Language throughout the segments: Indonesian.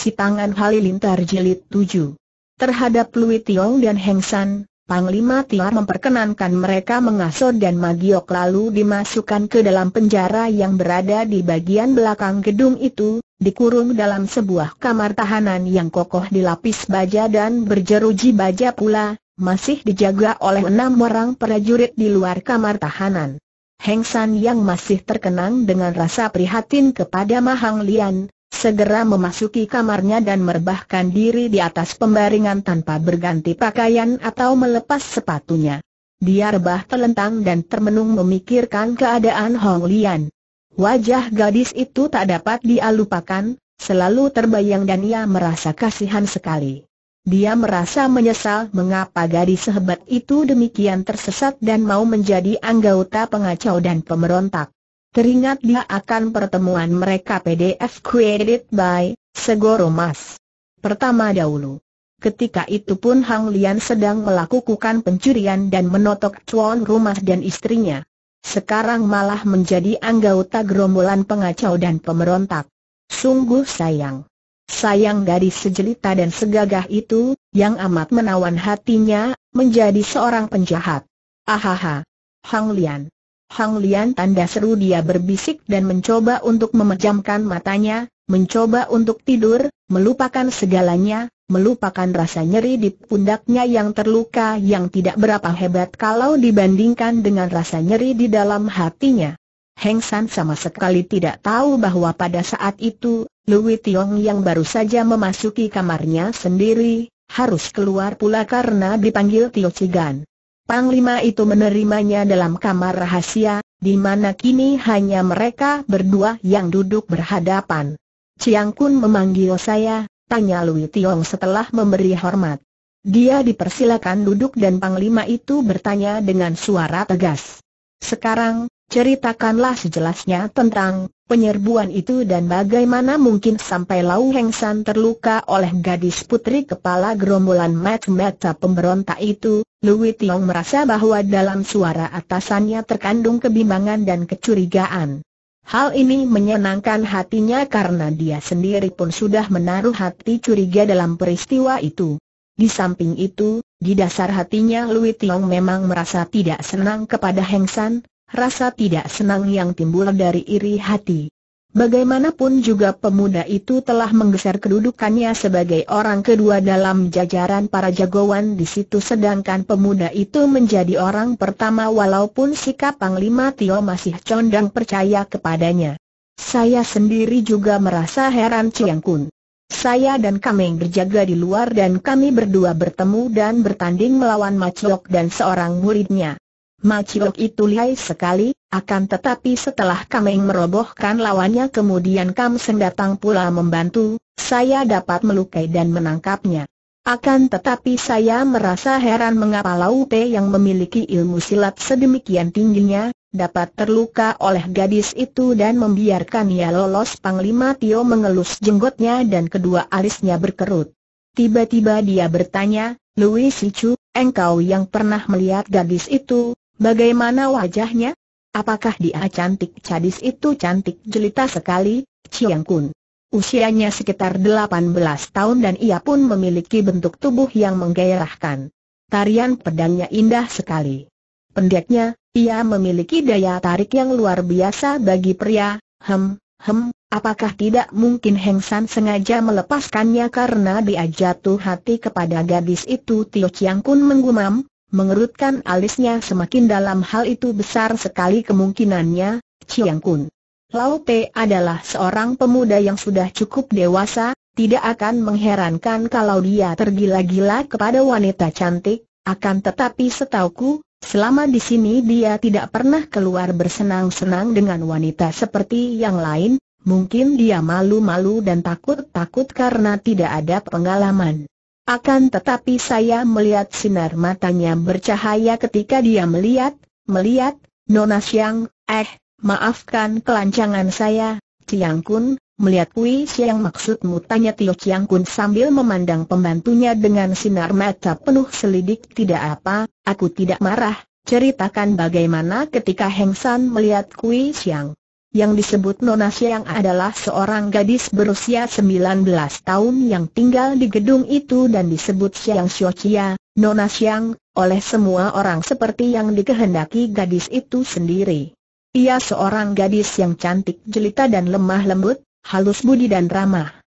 Si Tangan Halilintar Jilid 7. Terhadap Lui Tiong dan Heng San, Panglima Tia memperkenankan mereka mengasuh dan Magiok lalu dimasukkan ke dalam penjara yang berada di bagian belakang gedung itu, dikurung dalam sebuah kamar tahanan yang kokoh dilapis baja dan berjeruji baja pula, masih dijaga oleh enam orang prajurit di luar kamar tahanan. Heng San yang masih terkenang dengan rasa prihatin kepada Mahang Lian, Segera memasuki kamarnya dan merbahkan diri di atas pembaringan tanpa berganti pakaian atau melepas sepatunya. Dia rebah telentang dan termenung memikirkan keadaan Hong Lian. Wajah gadis itu tak dapat dia lupakan, selalu terbayang dan ia merasa kasihan sekali. Dia merasa menyesal mengapa gadis sehebat itu demikian tersesat dan mau menjadi anggota pengacau dan pemberontak. Teringat dia akan pertemuan mereka PDF Credit by Segoro Mas. Pertama dahulu. Ketika itu pun Hang Lian sedang melakukan pencurian dan menotok cuan rumah dan istrinya. Sekarang malah menjadi anggota gerombolan pengacau dan pemberontak. Sungguh sayang. Sayang dari sejelita dan segagah itu, yang amat menawan hatinya, menjadi seorang penjahat. Ahaha. Hang Lian. Hang Lian tanda seru dia berbisik dan mencoba untuk memejamkan matanya, mencoba untuk tidur, melupakan segalanya, melupakan rasa nyeri di pundaknya yang terluka yang tidak berapa hebat kalau dibandingkan dengan rasa nyeri di dalam hatinya. Heng San sama sekali tidak tahu bahwa pada saat itu, Louis Tiong yang baru saja memasuki kamarnya sendiri, harus keluar pula karena dipanggil Tio Cigan. Panglima itu menerimanya dalam kamar rahasia, di mana kini hanya mereka berdua yang duduk berhadapan. Chiang Kun memanggil saya, tanya Lui Tiong setelah memberi hormat. Dia dipersilakan duduk dan Panglima itu bertanya dengan suara tegas. Sekarang, Ceritakanlah sejelasnya tentang penyerbuan itu dan bagaimana mungkin sampai Lau Heng San terluka oleh gadis putri kepala gerombolan mat mata pemberontak itu. Louis Tiong merasa bahwa dalam suara atasannya terkandung kebimbangan dan kecurigaan. Hal ini menyenangkan hatinya karena dia sendiri pun sudah menaruh hati curiga dalam peristiwa itu. Di samping itu, di dasar hatinya Louis Tiong memang merasa tidak senang kepada Heng San, rasa tidak senang yang timbul dari iri hati. Bagaimanapun juga pemuda itu telah menggeser kedudukannya sebagai orang kedua dalam jajaran para jagoan di situ sedangkan pemuda itu menjadi orang pertama walaupun sikap Panglima Tio masih condang percaya kepadanya. Saya sendiri juga merasa heran Chiang Kun. Saya dan Kameng berjaga di luar dan kami berdua bertemu dan bertanding melawan Maclok dan seorang muridnya. Maciok itu lihai sekali, akan tetapi setelah Kameng merobohkan lawannya kemudian Kam Seng datang pula membantu, saya dapat melukai dan menangkapnya. Akan tetapi saya merasa heran mengapa Lau yang memiliki ilmu silat sedemikian tingginya, dapat terluka oleh gadis itu dan membiarkan ia lolos Panglima Tio mengelus jenggotnya dan kedua alisnya berkerut. Tiba-tiba dia bertanya, Louis Sichu, engkau yang pernah melihat gadis itu, Bagaimana wajahnya? Apakah dia cantik cadis itu cantik jelita sekali, Chiang Kun? Usianya sekitar 18 tahun dan ia pun memiliki bentuk tubuh yang menggairahkan. Tarian pedangnya indah sekali. Pendeknya, ia memiliki daya tarik yang luar biasa bagi pria, hem, hem, apakah tidak mungkin Heng San sengaja melepaskannya karena dia jatuh hati kepada gadis itu Tio Chiang Kun menggumam, mengerutkan alisnya semakin dalam hal itu besar sekali kemungkinannya, Chiang Kun. Lau Te adalah seorang pemuda yang sudah cukup dewasa, tidak akan mengherankan kalau dia tergila-gila kepada wanita cantik, akan tetapi setauku, selama di sini dia tidak pernah keluar bersenang-senang dengan wanita seperti yang lain, mungkin dia malu-malu dan takut-takut karena tidak ada pengalaman. Akan tetapi saya melihat sinar matanya bercahaya ketika dia melihat, melihat, Nona Siang, eh, maafkan kelancangan saya, Siang Kun, melihat Kui Siang maksudmu tanya Tio Siang Kun sambil memandang pembantunya dengan sinar mata penuh selidik tidak apa, aku tidak marah, ceritakan bagaimana ketika Heng San melihat Kui Siang. Yang disebut Nona Siang adalah seorang gadis berusia 19 tahun yang tinggal di gedung itu dan disebut Siang Xiochia, Nona Siang, oleh semua orang seperti yang dikehendaki gadis itu sendiri. Ia seorang gadis yang cantik jelita dan lemah lembut, halus budi dan ramah.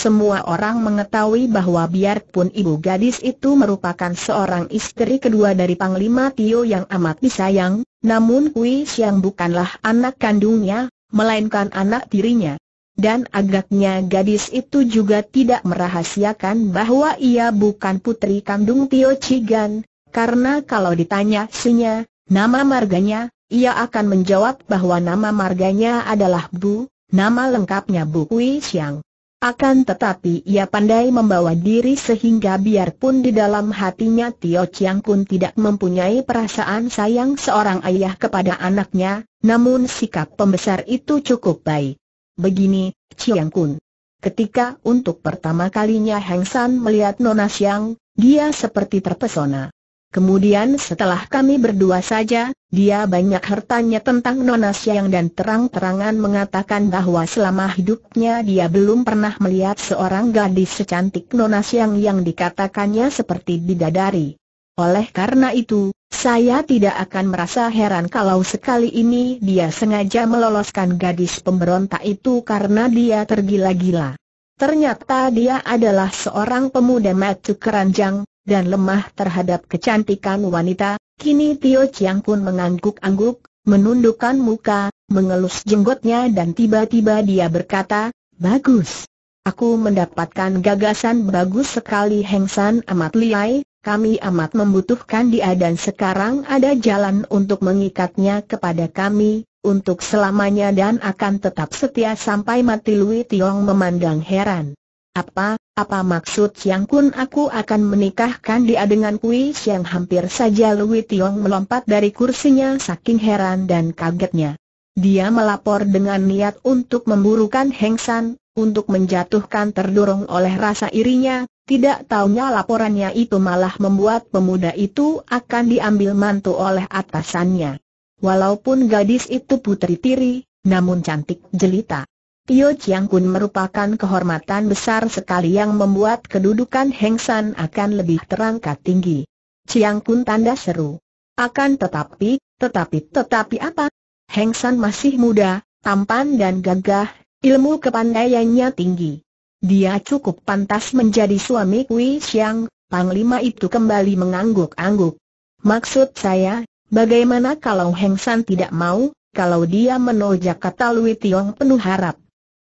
Semua orang mengetahui bahwa biarpun ibu gadis itu merupakan seorang istri kedua dari Panglima Tio yang amat disayang, namun Kui Siang bukanlah anak kandungnya, melainkan anak tirinya. Dan agaknya gadis itu juga tidak merahasiakan bahwa ia bukan putri kandung Tio Cigan, karena kalau ditanya sinya, nama marganya, ia akan menjawab bahwa nama marganya adalah Bu, nama lengkapnya Bu Kui Siang. Akan tetapi ia pandai membawa diri sehingga biarpun di dalam hatinya Tio Chiang Kun tidak mempunyai perasaan sayang seorang ayah kepada anaknya, namun sikap pembesar itu cukup baik. Begini, Chiang Kun. Ketika untuk pertama kalinya Heng San melihat Nona Siang, dia seperti terpesona. Kemudian setelah kami berdua saja, dia banyak hertanya tentang Nona Siang dan terang-terangan mengatakan bahwa selama hidupnya dia belum pernah melihat seorang gadis secantik Nona Siang yang dikatakannya seperti bidadari. Oleh karena itu, saya tidak akan merasa heran kalau sekali ini dia sengaja meloloskan gadis pemberontak itu karena dia tergila-gila. Ternyata dia adalah seorang pemuda matu keranjang, dan lemah terhadap kecantikan wanita, kini Tio Chiang pun mengangguk-angguk, menundukkan muka, mengelus jenggotnya dan tiba-tiba dia berkata, Bagus. Aku mendapatkan gagasan bagus sekali Heng San amat liai, kami amat membutuhkan dia dan sekarang ada jalan untuk mengikatnya kepada kami, untuk selamanya dan akan tetap setia sampai mati Lui Tiong memandang heran. Apa, apa maksud Siang Kun aku akan menikahkan dia dengan Kui Siang hampir saja Lui Tiong melompat dari kursinya saking heran dan kagetnya. Dia melapor dengan niat untuk memburukan Heng San, untuk menjatuhkan terdorong oleh rasa irinya, tidak taunya laporannya itu malah membuat pemuda itu akan diambil mantu oleh atasannya. Walaupun gadis itu putri tiri, namun cantik jelita. Tio Chiang Kun merupakan kehormatan besar sekali yang membuat kedudukan Heng San akan lebih terangkat tinggi. Chiang Kun tanda seru. Akan tetapi, tetapi tetapi apa? Heng San masih muda, tampan dan gagah, ilmu kepandaiannya tinggi. Dia cukup pantas menjadi suami Kui Xiang, Panglima itu kembali mengangguk-angguk. Maksud saya, bagaimana kalau Heng San tidak mau, kalau dia menolak kata Lui Tiong penuh harap?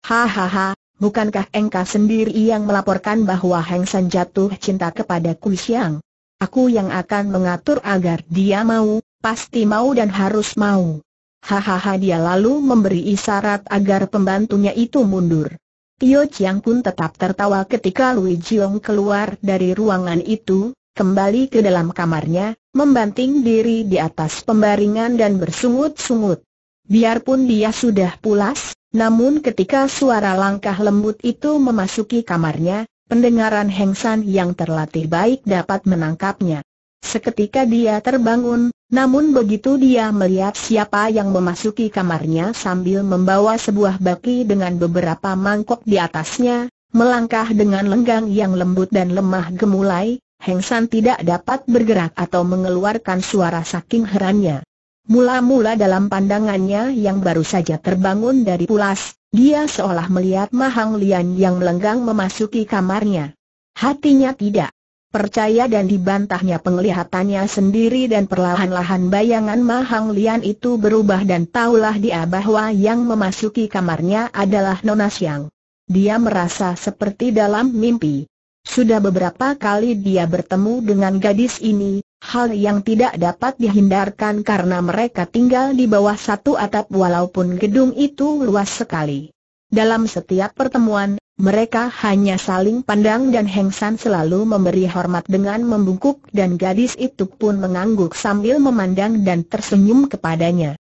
Hahaha, bukankah engkau sendiri yang melaporkan bahwa Heng San jatuh cinta kepada Kui Siang? Aku yang akan mengatur agar dia mau, pasti mau dan harus mau. Hahaha dia lalu memberi isyarat agar pembantunya itu mundur. Tio Chiang pun tetap tertawa ketika Lui Jiong keluar dari ruangan itu, kembali ke dalam kamarnya, membanting diri di atas pembaringan dan bersungut-sungut. Biarpun dia sudah pulas, namun ketika suara langkah lembut itu memasuki kamarnya, pendengaran Heng San yang terlatih baik dapat menangkapnya. Seketika dia terbangun, namun begitu dia melihat siapa yang memasuki kamarnya sambil membawa sebuah baki dengan beberapa mangkok di atasnya, melangkah dengan lenggang yang lembut dan lemah gemulai, Heng San tidak dapat bergerak atau mengeluarkan suara saking herannya. Mula-mula dalam pandangannya yang baru saja terbangun dari pulas, dia seolah melihat Mahang Lian yang melenggang memasuki kamarnya. Hatinya tidak percaya dan dibantahnya penglihatannya sendiri dan perlahan-lahan bayangan Mahang Lian itu berubah dan taulah dia bahwa yang memasuki kamarnya adalah Nona Siang. Dia merasa seperti dalam mimpi. Sudah beberapa kali dia bertemu dengan gadis ini, hal yang tidak dapat dihindarkan karena mereka tinggal di bawah satu atap walaupun gedung itu luas sekali. Dalam setiap pertemuan, mereka hanya saling pandang dan Heng San selalu memberi hormat dengan membungkuk dan gadis itu pun mengangguk sambil memandang dan tersenyum kepadanya.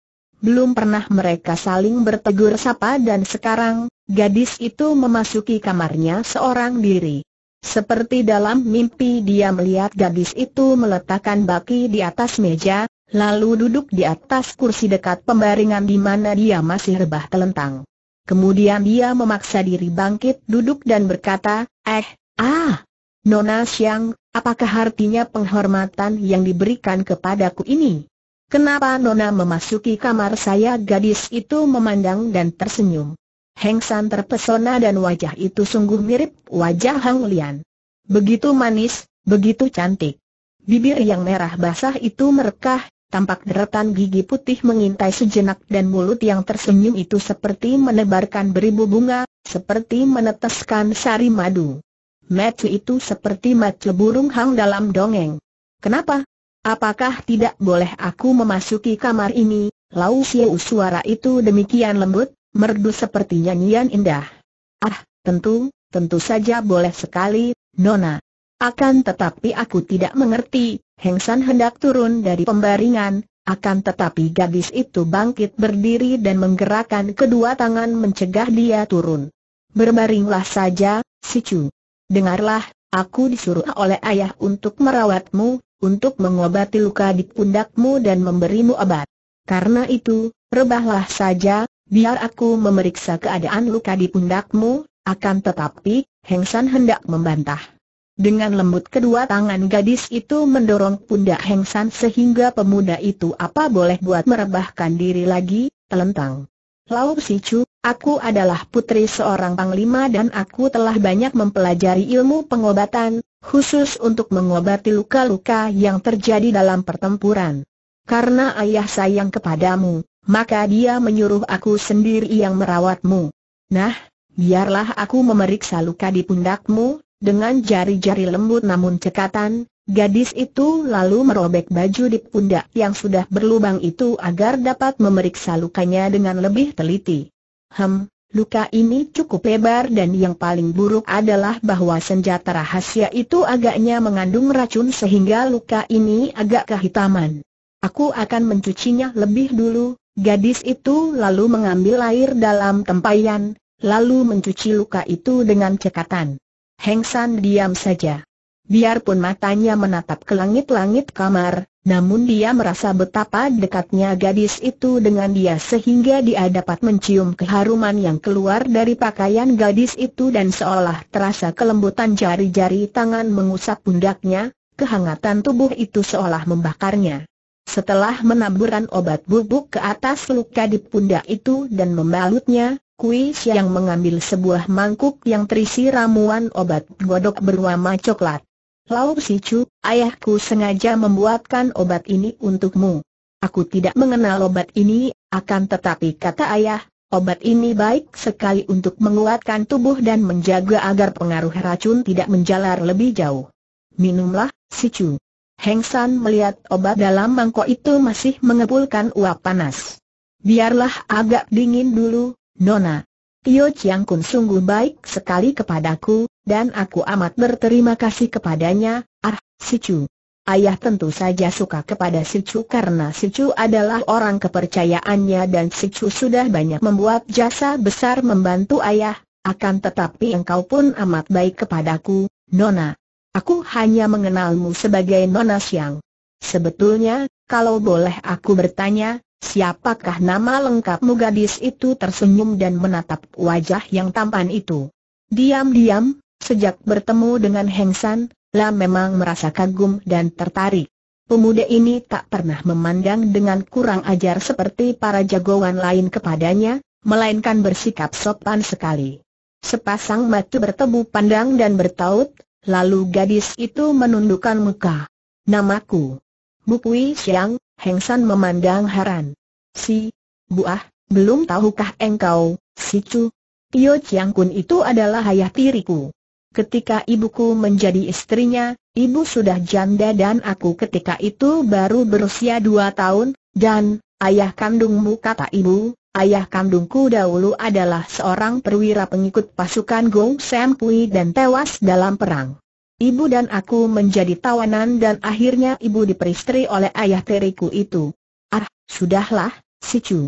Belum pernah mereka saling bertegur sapa dan sekarang, gadis itu memasuki kamarnya seorang diri. Seperti dalam mimpi dia melihat gadis itu meletakkan baki di atas meja, lalu duduk di atas kursi dekat pembaringan di mana dia masih rebah telentang. Kemudian dia memaksa diri bangkit duduk dan berkata, eh, ah, Nona Siang, apakah artinya penghormatan yang diberikan kepadaku ini? Kenapa Nona memasuki kamar saya gadis itu memandang dan tersenyum. Heng San terpesona dan wajah itu sungguh mirip wajah Hang Lian. Begitu manis, begitu cantik. Bibir yang merah basah itu merekah, tampak deretan gigi putih mengintai sejenak dan mulut yang tersenyum itu seperti menebarkan beribu bunga, seperti meneteskan sari madu. Matu itu seperti mata burung hang dalam dongeng. Kenapa? Apakah tidak boleh aku memasuki kamar ini? Lau Siu suara itu demikian lembut, merdu seperti nyanyian indah. Ah, tentu, tentu saja boleh sekali, Nona. Akan tetapi aku tidak mengerti, Heng San hendak turun dari pembaringan, akan tetapi gadis itu bangkit berdiri dan menggerakkan kedua tangan mencegah dia turun. Berbaringlah saja, si Chu. Dengarlah, aku disuruh oleh ayah untuk merawatmu, untuk mengobati luka di pundakmu dan memberimu obat. Karena itu, rebahlah saja, Biar aku memeriksa keadaan luka di pundakmu, akan tetapi, Heng San hendak membantah. Dengan lembut kedua tangan gadis itu mendorong pundak Heng San sehingga pemuda itu apa boleh buat merebahkan diri lagi, telentang. Lau Chu, aku adalah putri seorang panglima dan aku telah banyak mempelajari ilmu pengobatan, khusus untuk mengobati luka-luka yang terjadi dalam pertempuran. Karena ayah sayang kepadamu, maka dia menyuruh aku sendiri yang merawatmu. Nah, biarlah aku memeriksa luka di pundakmu, dengan jari-jari lembut namun cekatan, gadis itu lalu merobek baju di pundak yang sudah berlubang itu agar dapat memeriksa lukanya dengan lebih teliti. Hem, Luka ini cukup lebar dan yang paling buruk adalah bahwa senjata rahasia itu agaknya mengandung racun sehingga luka ini agak kehitaman. Aku akan mencucinya lebih dulu, Gadis itu lalu mengambil air dalam tempayan, lalu mencuci luka itu dengan cekatan. Heng San diam saja. Biarpun matanya menatap ke langit-langit kamar, namun dia merasa betapa dekatnya gadis itu dengan dia sehingga dia dapat mencium keharuman yang keluar dari pakaian gadis itu dan seolah terasa kelembutan jari-jari tangan mengusap pundaknya, kehangatan tubuh itu seolah membakarnya. Setelah menaburkan obat bubuk ke atas luka di pundak itu dan membalutnya, Kui siang mengambil sebuah mangkuk yang terisi ramuan obat godok berwarna coklat. Lau si Chu, ayahku sengaja membuatkan obat ini untukmu. Aku tidak mengenal obat ini, akan tetapi kata ayah, obat ini baik sekali untuk menguatkan tubuh dan menjaga agar pengaruh racun tidak menjalar lebih jauh. Minumlah, si Chu. Heng San melihat obat dalam mangkok itu masih mengepulkan uap panas. Biarlah agak dingin dulu, Nona. Tio Chiang Kun sungguh baik sekali kepadaku, dan aku amat berterima kasih kepadanya, ah, si Chu. Ayah tentu saja suka kepada si Chu karena si Chu adalah orang kepercayaannya dan si Chu sudah banyak membuat jasa besar membantu ayah, akan tetapi engkau pun amat baik kepadaku, Nona. Aku hanya mengenalmu sebagai Nona Siang. Sebetulnya, kalau boleh aku bertanya, siapakah nama lengkapmu gadis itu tersenyum dan menatap wajah yang tampan itu. Diam-diam, sejak bertemu dengan Heng San, Lam memang merasa kagum dan tertarik. Pemuda ini tak pernah memandang dengan kurang ajar seperti para jagoan lain kepadanya, melainkan bersikap sopan sekali. Sepasang mata bertemu pandang dan bertaut, Lalu gadis itu menundukkan muka. Namaku. Bupui Siang, Heng San memandang heran. Si, Buah, belum tahukah engkau, si Cu? Tio Chiang Kun itu adalah ayah tiriku. Ketika ibuku menjadi istrinya, ibu sudah janda dan aku ketika itu baru berusia dua tahun, dan, ayah kandungmu kata ibu, Ayah kandungku dahulu adalah seorang perwira pengikut pasukan Gong Sam Pui dan tewas dalam perang. Ibu dan aku menjadi tawanan dan akhirnya ibu diperistri oleh ayah teriku itu. Ah, sudahlah, si Chu.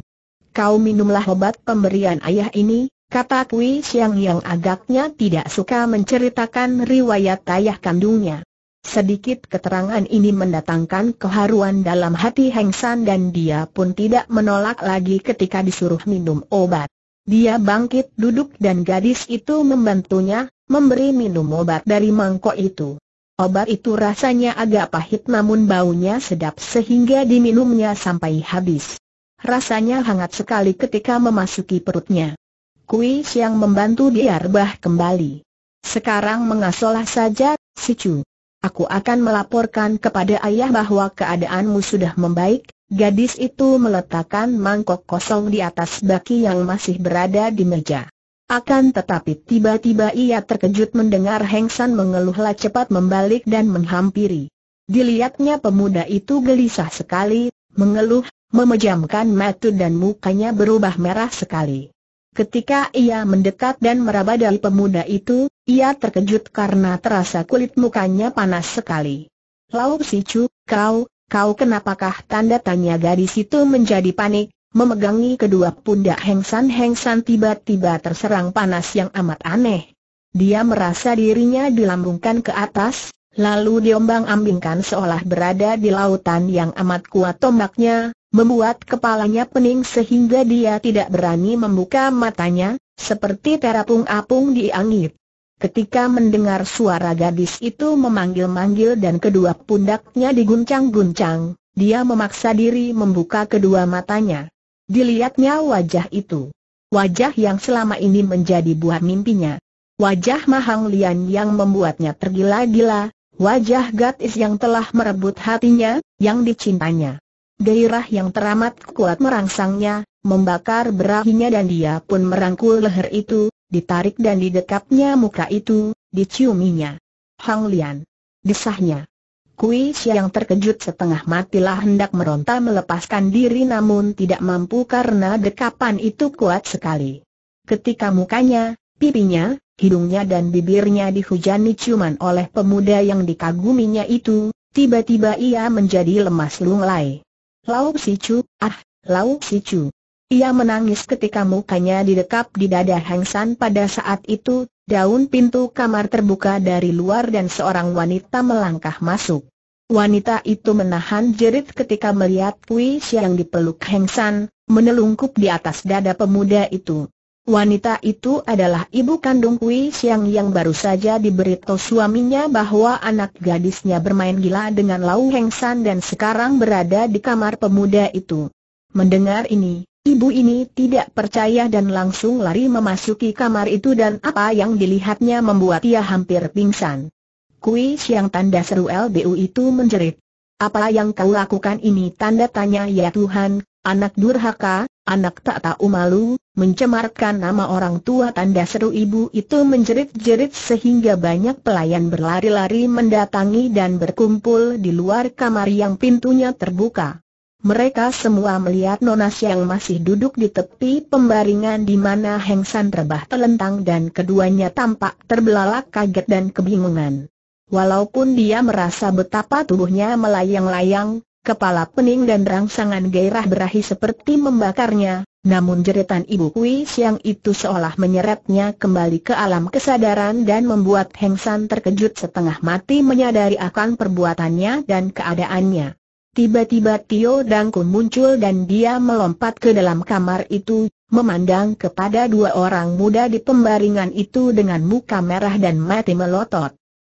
Kau minumlah obat pemberian ayah ini, kata Pui Siang yang agaknya tidak suka menceritakan riwayat ayah kandungnya. Sedikit keterangan ini mendatangkan keharuan dalam hati Heng San dan dia pun tidak menolak lagi ketika disuruh minum obat. Dia bangkit duduk dan gadis itu membantunya, memberi minum obat dari mangkok itu. Obat itu rasanya agak pahit namun baunya sedap sehingga diminumnya sampai habis. Rasanya hangat sekali ketika memasuki perutnya. Kui Siang membantu dia rebah kembali. Sekarang mengasolah saja, si Chu. Aku akan melaporkan kepada ayah bahwa keadaanmu sudah membaik. Gadis itu meletakkan mangkok kosong di atas baki yang masih berada di meja. Akan tetapi tiba-tiba ia terkejut mendengar Heng San mengeluhlah cepat membalik dan menghampiri. Dilihatnya pemuda itu gelisah sekali, mengeluh, memejamkan mata dan mukanya berubah merah sekali. Ketika ia mendekat dan meraba dari pemuda itu, ia terkejut karena terasa kulit mukanya panas sekali. Lau Chu, kau, kau kenapakah tanda tanya gadis itu menjadi panik, memegangi kedua pundak Heng San Heng San tiba-tiba terserang panas yang amat aneh. Dia merasa dirinya dilambungkan ke atas, lalu diombang-ambingkan seolah berada di lautan yang amat kuat tombaknya, membuat kepalanya pening sehingga dia tidak berani membuka matanya, seperti terapung-apung di angin. Ketika mendengar suara gadis itu memanggil-manggil dan kedua pundaknya diguncang-guncang, dia memaksa diri membuka kedua matanya. Dilihatnya wajah itu. Wajah yang selama ini menjadi buah mimpinya. Wajah Mahang Lian yang membuatnya tergila-gila, wajah gadis yang telah merebut hatinya, yang dicintanya. Gairah yang teramat kuat merangsangnya, membakar berahinya dan dia pun merangkul leher itu, ditarik dan didekapnya muka itu, diciuminya. Hang Lian. Desahnya. Kui yang terkejut setengah matilah hendak meronta melepaskan diri namun tidak mampu karena dekapan itu kuat sekali. Ketika mukanya, pipinya, hidungnya dan bibirnya dihujani ciuman oleh pemuda yang dikaguminya itu, tiba-tiba ia menjadi lemas lunglai. Lau si Chu, ah, Lau si Chu. Ia menangis ketika mukanya didekap di dada Hang San pada saat itu, daun pintu kamar terbuka dari luar dan seorang wanita melangkah masuk. Wanita itu menahan jerit ketika melihat Pui yang dipeluk Hang San, menelungkup di atas dada pemuda itu. Wanita itu adalah ibu kandung Kui Siang yang baru saja diberitahu suaminya bahwa anak gadisnya bermain gila dengan Lau Heng San dan sekarang berada di kamar pemuda itu. Mendengar ini, ibu ini tidak percaya dan langsung lari memasuki kamar itu dan apa yang dilihatnya membuat ia hampir pingsan. Kui Siang tanda seru LBU itu menjerit. Apa yang kau lakukan ini tanda tanya ya Tuhan, anak durhaka, Anak tak tahu malu, mencemarkan nama orang tua tanda seru ibu itu menjerit-jerit sehingga banyak pelayan berlari-lari mendatangi dan berkumpul di luar kamar yang pintunya terbuka. Mereka semua melihat Nonas yang masih duduk di tepi pembaringan di mana Heng San rebah telentang dan keduanya tampak terbelalak kaget dan kebingungan. Walaupun dia merasa betapa tubuhnya melayang-layang, kepala pening dan rangsangan gairah berahi seperti membakarnya, namun jeritan Ibu Kui Siang itu seolah menyeretnya kembali ke alam kesadaran dan membuat Heng San terkejut setengah mati menyadari akan perbuatannya dan keadaannya. Tiba-tiba Tio Dangkun muncul dan dia melompat ke dalam kamar itu, memandang kepada dua orang muda di pembaringan itu dengan muka merah dan mati melotot.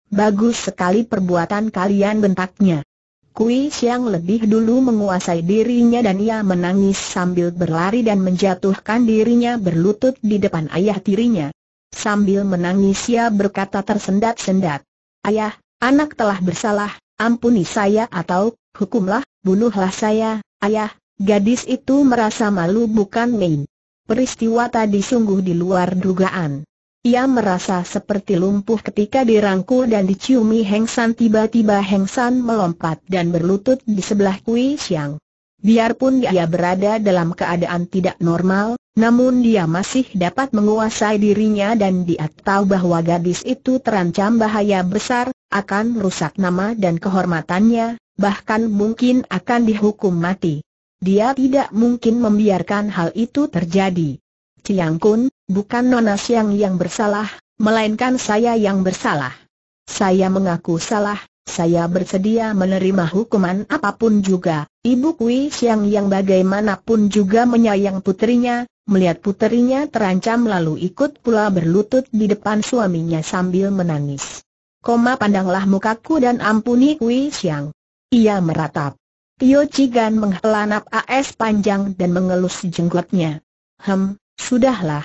Bagus sekali perbuatan kalian bentaknya. Kui Siang lebih dulu menguasai dirinya dan ia menangis sambil berlari dan menjatuhkan dirinya berlutut di depan ayah tirinya. Sambil menangis ia berkata tersendat-sendat, Ayah, anak telah bersalah, ampuni saya atau, hukumlah, bunuhlah saya, ayah, gadis itu merasa malu bukan main. Peristiwa tadi sungguh di luar dugaan. Ia merasa seperti lumpuh ketika dirangkul dan diciumi Heng San tiba-tiba Heng San melompat dan berlutut di sebelah Kui Xiang. Biarpun dia berada dalam keadaan tidak normal, namun dia masih dapat menguasai dirinya dan dia tahu bahwa gadis itu terancam bahaya besar, akan rusak nama dan kehormatannya, bahkan mungkin akan dihukum mati. Dia tidak mungkin membiarkan hal itu terjadi. Ciang Kun, bukan Nona Siang yang bersalah, melainkan saya yang bersalah. Saya mengaku salah, saya bersedia menerima hukuman apapun juga. Ibu Kui Siang yang bagaimanapun juga menyayang putrinya, melihat putrinya terancam lalu ikut pula berlutut di depan suaminya sambil menangis. Koma pandanglah mukaku dan ampuni Kui Siang. Ia meratap. Tio Cigan menghela AS panjang dan mengelus jenggotnya. Hem, Sudahlah.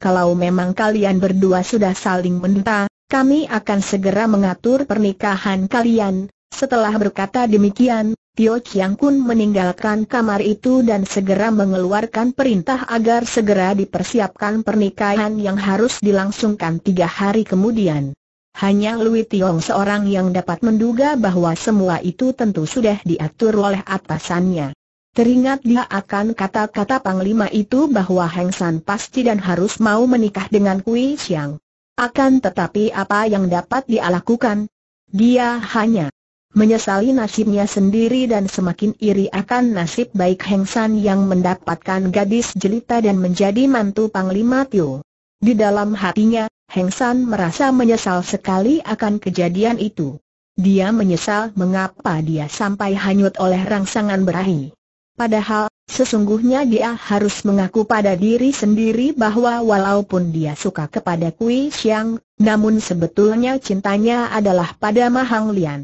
Kalau memang kalian berdua sudah saling menduta, kami akan segera mengatur pernikahan kalian. Setelah berkata demikian, Tio Chiang Kun meninggalkan kamar itu dan segera mengeluarkan perintah agar segera dipersiapkan pernikahan yang harus dilangsungkan tiga hari kemudian. Hanya Louis Tiong seorang yang dapat menduga bahwa semua itu tentu sudah diatur oleh atasannya. Teringat dia akan kata-kata Panglima itu bahwa Heng San pasti dan harus mau menikah dengan Kui Xiang. Akan tetapi apa yang dapat dia lakukan? Dia hanya menyesali nasibnya sendiri dan semakin iri akan nasib baik Heng San yang mendapatkan gadis jelita dan menjadi mantu Panglima Tio. Di dalam hatinya, Heng San merasa menyesal sekali akan kejadian itu. Dia menyesal mengapa dia sampai hanyut oleh rangsangan berahi. Padahal, sesungguhnya dia harus mengaku pada diri sendiri bahwa walaupun dia suka kepada Kui Xiang, namun sebetulnya cintanya adalah pada Mahang Lian.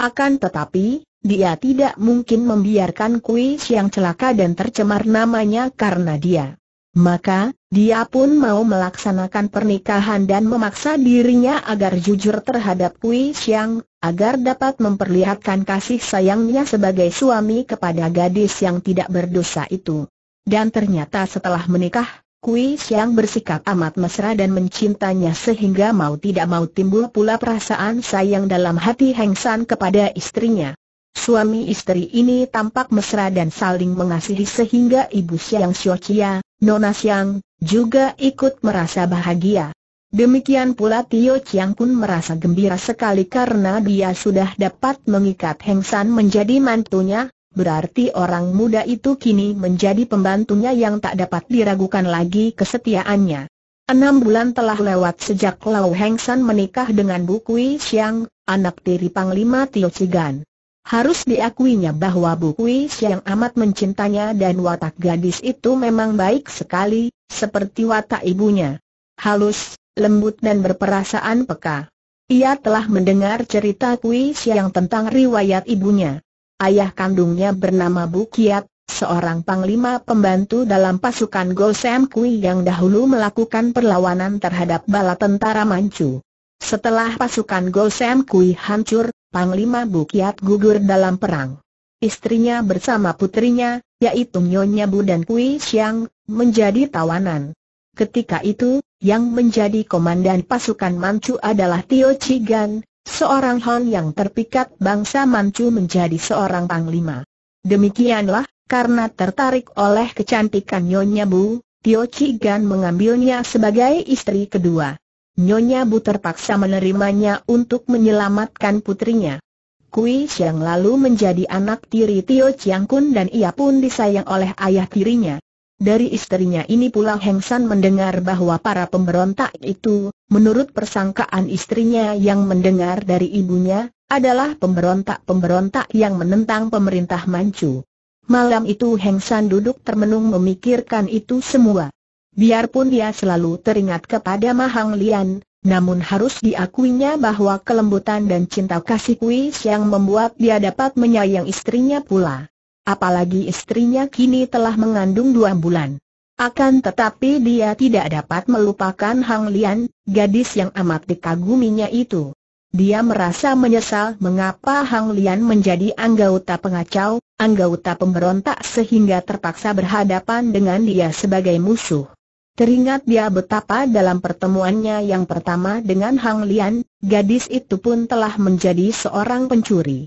Akan tetapi, dia tidak mungkin membiarkan Kui Xiang celaka dan tercemar namanya karena dia. Maka, dia pun mau melaksanakan pernikahan dan memaksa dirinya agar jujur terhadap Kui Xiang, agar dapat memperlihatkan kasih sayangnya sebagai suami kepada gadis yang tidak berdosa itu. Dan ternyata setelah menikah, Kui Xiang bersikap amat mesra dan mencintanya sehingga mau tidak mau timbul pula perasaan sayang dalam hati Heng San kepada istrinya. Suami istri ini tampak mesra dan saling mengasihi sehingga ibu Xiang Xiao Chia, Nona Siang, juga ikut merasa bahagia. Demikian pula Tio Chiang pun merasa gembira sekali karena dia sudah dapat mengikat Heng San menjadi mantunya, berarti orang muda itu kini menjadi pembantunya yang tak dapat diragukan lagi kesetiaannya. Enam bulan telah lewat sejak Lau Heng San menikah dengan Bu Kui Siang, anak tiri Panglima Tio Cigan. Harus diakuinya bahwa Bu Kuis yang amat mencintanya dan watak gadis itu memang baik sekali, seperti watak ibunya. Halus, lembut dan berperasaan peka. Ia telah mendengar cerita Kuis yang tentang riwayat ibunya. Ayah kandungnya bernama Bukiat, seorang panglima pembantu dalam pasukan Gosem Kui yang dahulu melakukan perlawanan terhadap bala tentara Manchu. Setelah pasukan Gosem Kui hancur, Panglima Bukiat gugur dalam perang. Istrinya bersama putrinya, yaitu Nyonya Bu dan Kui Siang, menjadi tawanan. Ketika itu, yang menjadi komandan pasukan Manchu adalah Tio Chigan, seorang Hon yang terpikat bangsa Manchu menjadi seorang panglima. Demikianlah, karena tertarik oleh kecantikan Nyonya Bu, Tio Chigan mengambilnya sebagai istri kedua. Nyonya Bu terpaksa menerimanya untuk menyelamatkan putrinya. Kui yang lalu menjadi anak tiri Tio Chiang Kun dan ia pun disayang oleh ayah tirinya. Dari istrinya ini pula Heng San mendengar bahwa para pemberontak itu, menurut persangkaan istrinya yang mendengar dari ibunya, adalah pemberontak-pemberontak yang menentang pemerintah Manchu. Malam itu Heng San duduk termenung memikirkan itu semua. Biarpun dia selalu teringat kepada Mahang Lian, namun harus diakuinya bahwa kelembutan dan cinta kasih Kui yang membuat dia dapat menyayang istrinya pula. Apalagi istrinya kini telah mengandung dua bulan. Akan tetapi dia tidak dapat melupakan Hang Lian, gadis yang amat dikaguminya itu. Dia merasa menyesal mengapa Hang Lian menjadi anggota pengacau, anggota pemberontak sehingga terpaksa berhadapan dengan dia sebagai musuh. Teringat dia betapa dalam pertemuannya yang pertama dengan Hang Lian, gadis itu pun telah menjadi seorang pencuri.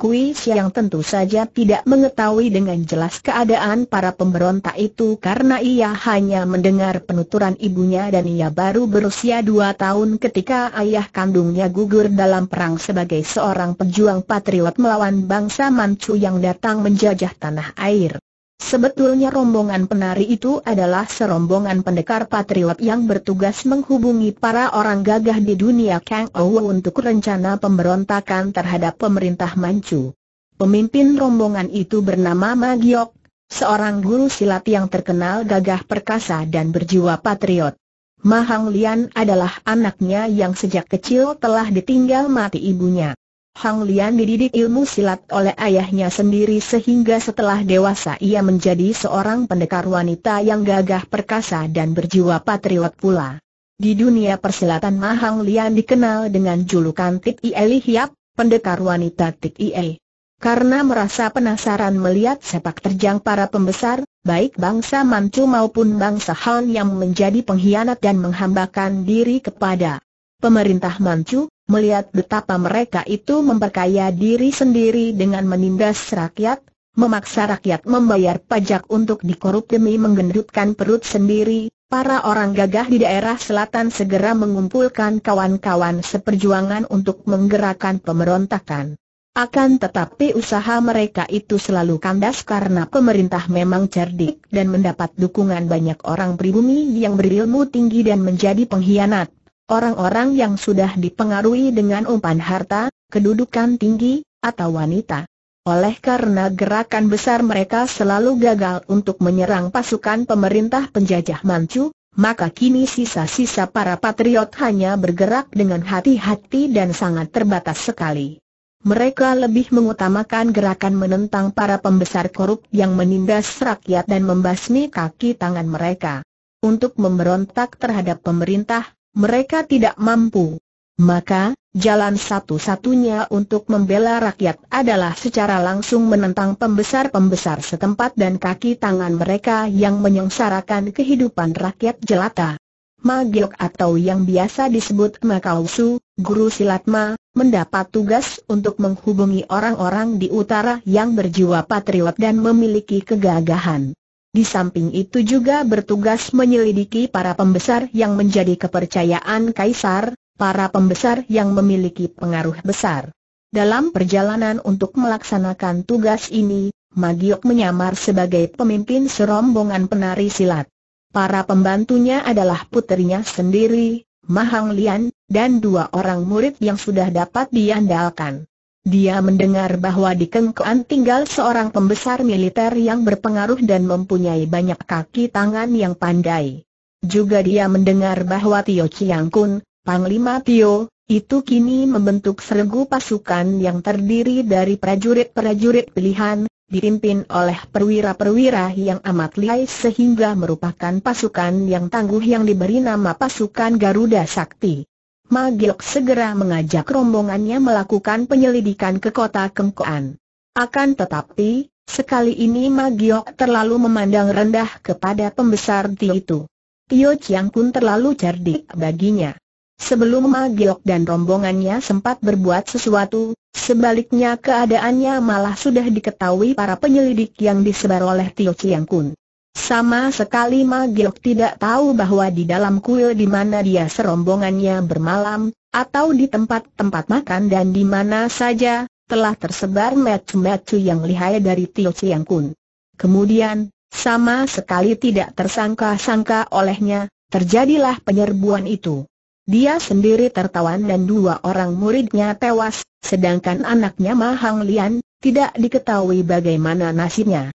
Kui Siang tentu saja tidak mengetahui dengan jelas keadaan para pemberontak itu karena ia hanya mendengar penuturan ibunya dan ia baru berusia dua tahun ketika ayah kandungnya gugur dalam perang sebagai seorang pejuang patriot melawan bangsa Manchu yang datang menjajah tanah air. Sebetulnya rombongan penari itu adalah serombongan pendekar patriot yang bertugas menghubungi para orang gagah di dunia Kang Ou untuk rencana pemberontakan terhadap pemerintah Manchu. Pemimpin rombongan itu bernama Magiok, seorang guru silat yang terkenal gagah perkasa dan berjiwa patriot. Mahang Lian adalah anaknya yang sejak kecil telah ditinggal mati ibunya. Hang Lian dididik ilmu silat oleh ayahnya sendiri sehingga setelah dewasa ia menjadi seorang pendekar wanita yang gagah perkasa dan berjiwa patriot pula. Di dunia persilatan Ma Hang Lian dikenal dengan julukan Tik Ie Hiap, pendekar wanita Tik Ie. Karena merasa penasaran melihat sepak terjang para pembesar, baik bangsa Manchu maupun bangsa Han yang menjadi pengkhianat dan menghambakan diri kepada pemerintah Manchu, melihat betapa mereka itu memperkaya diri sendiri dengan menindas rakyat, memaksa rakyat membayar pajak untuk dikorup demi menggendutkan perut sendiri, para orang gagah di daerah selatan segera mengumpulkan kawan-kawan seperjuangan untuk menggerakkan pemberontakan. Akan tetapi usaha mereka itu selalu kandas karena pemerintah memang cerdik dan mendapat dukungan banyak orang pribumi yang berilmu tinggi dan menjadi pengkhianat orang-orang yang sudah dipengaruhi dengan umpan harta, kedudukan tinggi, atau wanita. Oleh karena gerakan besar mereka selalu gagal untuk menyerang pasukan pemerintah penjajah Manchu, maka kini sisa-sisa para patriot hanya bergerak dengan hati-hati dan sangat terbatas sekali. Mereka lebih mengutamakan gerakan menentang para pembesar korup yang menindas rakyat dan membasmi kaki tangan mereka. Untuk memberontak terhadap pemerintah, mereka tidak mampu. Maka, jalan satu-satunya untuk membela rakyat adalah secara langsung menentang pembesar-pembesar setempat dan kaki tangan mereka yang menyengsarakan kehidupan rakyat jelata. Magiok atau yang biasa disebut Makausu, guru silatma, mendapat tugas untuk menghubungi orang-orang di utara yang berjiwa patriot dan memiliki kegagahan. Di samping itu juga bertugas menyelidiki para pembesar yang menjadi kepercayaan kaisar, para pembesar yang memiliki pengaruh besar. Dalam perjalanan untuk melaksanakan tugas ini, Magiok menyamar sebagai pemimpin serombongan penari silat. Para pembantunya adalah putrinya sendiri, Mahang Lian, dan dua orang murid yang sudah dapat diandalkan. Dia mendengar bahwa di Kengkoan tinggal seorang pembesar militer yang berpengaruh dan mempunyai banyak kaki tangan yang pandai. Juga dia mendengar bahwa Tio Chiang Kun, Panglima Tio, itu kini membentuk seregu pasukan yang terdiri dari prajurit-prajurit pilihan, dipimpin oleh perwira-perwira yang amat lihai sehingga merupakan pasukan yang tangguh yang diberi nama pasukan Garuda Sakti. Magiok segera mengajak rombongannya melakukan penyelidikan ke kota Kengkoan. Akan tetapi, sekali ini Magiok terlalu memandang rendah kepada pembesar Ti itu. Tio Chiang Kun terlalu cerdik baginya. Sebelum Magiok dan rombongannya sempat berbuat sesuatu, sebaliknya keadaannya malah sudah diketahui para penyelidik yang disebar oleh Tio Chiang Kun. Sama sekali Magiok tidak tahu bahwa di dalam kuil di mana dia serombongannya bermalam, atau di tempat-tempat makan dan di mana saja, telah tersebar metu-metu yang lihai dari Tio Chiang Kun. Kemudian, sama sekali tidak tersangka-sangka olehnya, terjadilah penyerbuan itu. Dia sendiri tertawan dan dua orang muridnya tewas, sedangkan anaknya Mahang Lian, tidak diketahui bagaimana nasibnya.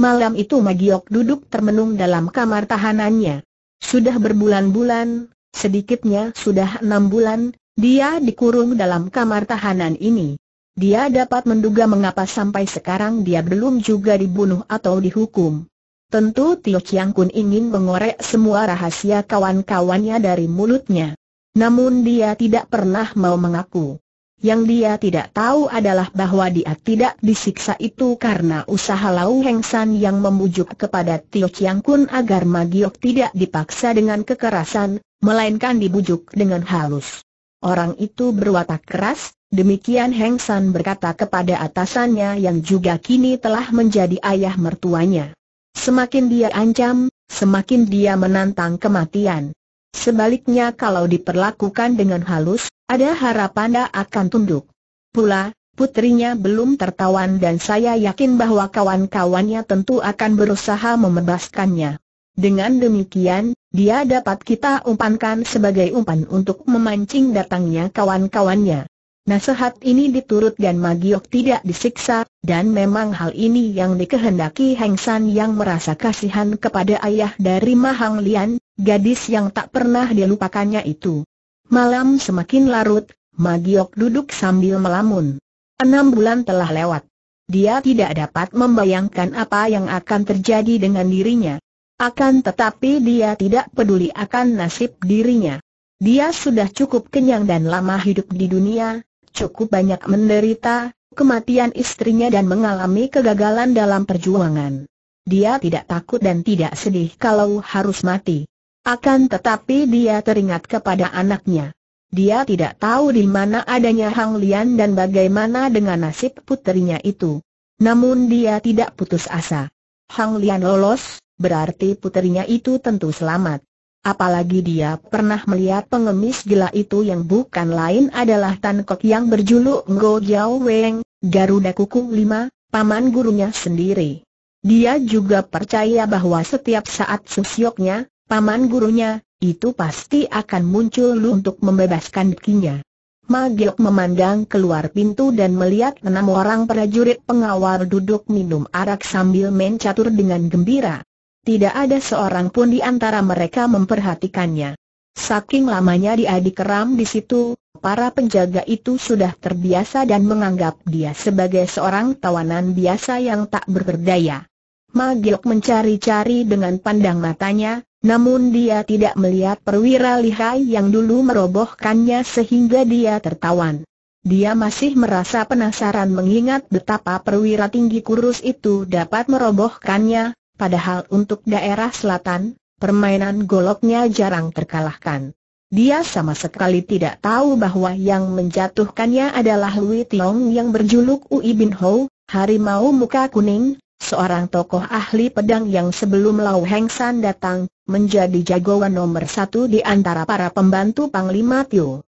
Malam itu Magiok duduk termenung dalam kamar tahanannya. Sudah berbulan-bulan, sedikitnya sudah enam bulan, dia dikurung dalam kamar tahanan ini. Dia dapat menduga mengapa sampai sekarang dia belum juga dibunuh atau dihukum. Tentu Tio Chiang Kun ingin mengorek semua rahasia kawan-kawannya dari mulutnya. Namun dia tidak pernah mau mengaku. Yang dia tidak tahu adalah bahwa dia tidak disiksa itu karena usaha Lau Heng San yang membujuk kepada Tio Chiang Kun agar Magiok tidak dipaksa dengan kekerasan, melainkan dibujuk dengan halus. Orang itu berwatak keras, demikian Heng San berkata kepada atasannya yang juga kini telah menjadi ayah mertuanya. Semakin dia ancam, semakin dia menantang kematian. Sebaliknya kalau diperlakukan dengan halus, ada harapan dia akan tunduk. Pula, putrinya belum tertawan dan saya yakin bahwa kawan-kawannya tentu akan berusaha membebaskannya. Dengan demikian, dia dapat kita umpankan sebagai umpan untuk memancing datangnya kawan-kawannya. Nasihat ini diturut dan Magiok tidak disiksa, dan memang hal ini yang dikehendaki Heng San yang merasa kasihan kepada ayah dari Mahang Lian, gadis yang tak pernah dilupakannya itu. Malam semakin larut, Magiok duduk sambil melamun. Enam bulan telah lewat. Dia tidak dapat membayangkan apa yang akan terjadi dengan dirinya. Akan tetapi dia tidak peduli akan nasib dirinya. Dia sudah cukup kenyang dan lama hidup di dunia, cukup banyak menderita, kematian istrinya dan mengalami kegagalan dalam perjuangan. Dia tidak takut dan tidak sedih kalau harus mati. Akan tetapi dia teringat kepada anaknya. Dia tidak tahu di mana adanya Hang Lian dan bagaimana dengan nasib putrinya itu. Namun dia tidak putus asa. Hang Lian lolos, berarti putrinya itu tentu selamat. Apalagi dia pernah melihat pengemis gila itu yang bukan lain adalah Tan Kok yang berjuluk Ngo Jiao Weng, Garuda Kuku Lima, paman gurunya sendiri. Dia juga percaya bahwa setiap saat susyoknya, paman gurunya, itu pasti akan muncul lu untuk membebaskan kinya. Magiok memandang keluar pintu dan melihat enam orang prajurit pengawal duduk minum arak sambil mencatur dengan gembira. Tidak ada seorang pun di antara mereka memperhatikannya. Saking lamanya dia dikeram di situ, para penjaga itu sudah terbiasa dan menganggap dia sebagai seorang tawanan biasa yang tak berdaya. Magiok mencari-cari dengan pandang matanya, namun dia tidak melihat perwira lihai yang dulu merobohkannya sehingga dia tertawan. Dia masih merasa penasaran mengingat betapa perwira tinggi kurus itu dapat merobohkannya, padahal untuk daerah selatan, permainan goloknya jarang terkalahkan. Dia sama sekali tidak tahu bahwa yang menjatuhkannya adalah Louis Tiong yang berjuluk Ui Bin Ho, harimau muka kuning, seorang tokoh ahli pedang yang sebelum Lau Heng San datang, menjadi jagoan nomor satu di antara para pembantu Panglima Tio.